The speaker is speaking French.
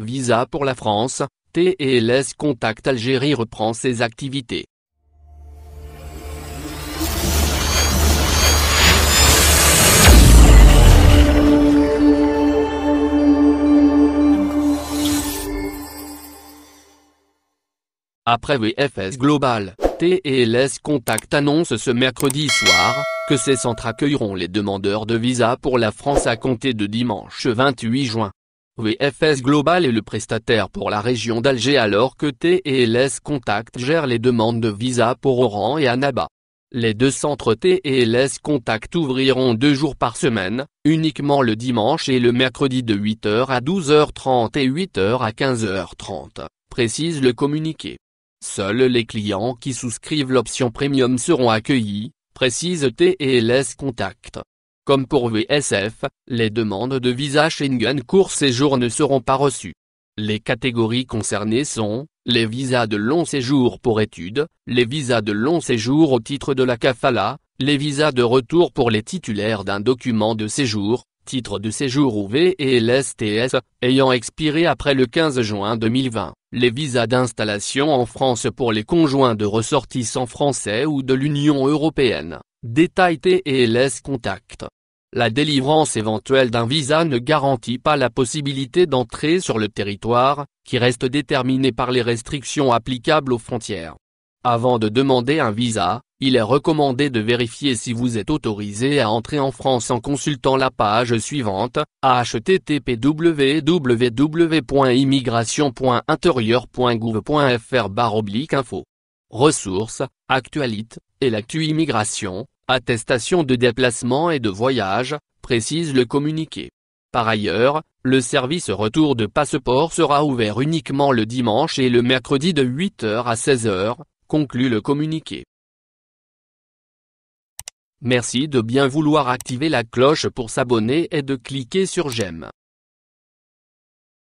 Visa pour la France, TLS e Contact Algérie reprend ses activités. Après VFS Global, TLS e Contact annonce ce mercredi soir que ces centres accueilleront les demandeurs de visa pour la France à compter de dimanche 28 juin. VFS Global est le prestataire pour la région d'Alger alors que TLS Contact gère les demandes de visa pour Oran et Annaba. Les deux centres TLS Contact ouvriront deux jours par semaine, uniquement le dimanche et le mercredi de 8h à 12h30 et 8h à 15h30, précise le communiqué. Seuls les clients qui souscrivent l'option premium seront accueillis, précise TLS Contact. Comme pour VSF, les demandes de visa Schengen court séjour ne seront pas reçues. Les catégories concernées sont, les visas de long séjour pour études, les visas de long séjour au titre de la CAFALA, les visas de retour pour les titulaires d'un document de séjour, titre de séjour ou LSTS ayant expiré après le 15 juin 2020, les visas d'installation en France pour les conjoints de ressortissants français ou de l'Union européenne, détail TELS Contact. La délivrance éventuelle d'un visa ne garantit pas la possibilité d'entrer sur le territoire, qui reste déterminé par les restrictions applicables aux frontières. Avant de demander un visa, il est recommandé de vérifier si vous êtes autorisé à entrer en France en consultant la page suivante, http wwwimmigrationinterieurgouvfr info Ressources, actualités, et l'actu immigration, Attestation de déplacement et de voyage, précise le communiqué. Par ailleurs, le service retour de passeport sera ouvert uniquement le dimanche et le mercredi de 8h à 16h, conclut le communiqué. Merci de bien vouloir activer la cloche pour s'abonner et de cliquer sur j'aime.